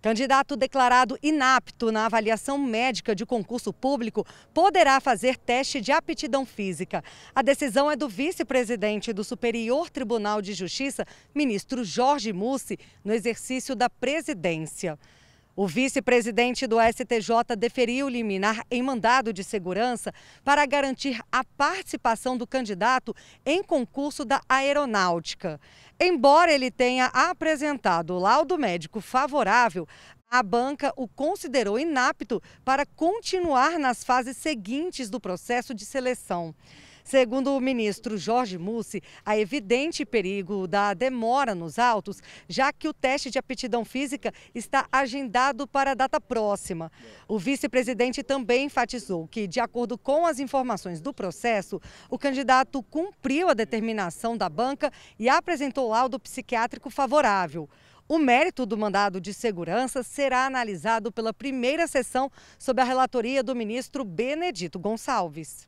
Candidato declarado inapto na avaliação médica de concurso público poderá fazer teste de aptidão física. A decisão é do vice-presidente do Superior Tribunal de Justiça, ministro Jorge Mussi, no exercício da presidência. O vice-presidente do STJ deferiu liminar em mandado de segurança para garantir a participação do candidato em concurso da aeronáutica. Embora ele tenha apresentado laudo médico favorável, a banca o considerou inapto para continuar nas fases seguintes do processo de seleção. Segundo o ministro Jorge Mussi, há evidente perigo da demora nos autos, já que o teste de aptidão física está agendado para a data próxima. O vice-presidente também enfatizou que, de acordo com as informações do processo, o candidato cumpriu a determinação da banca e apresentou laudo psiquiátrico favorável. O mérito do mandado de segurança será analisado pela primeira sessão sob a relatoria do ministro Benedito Gonçalves.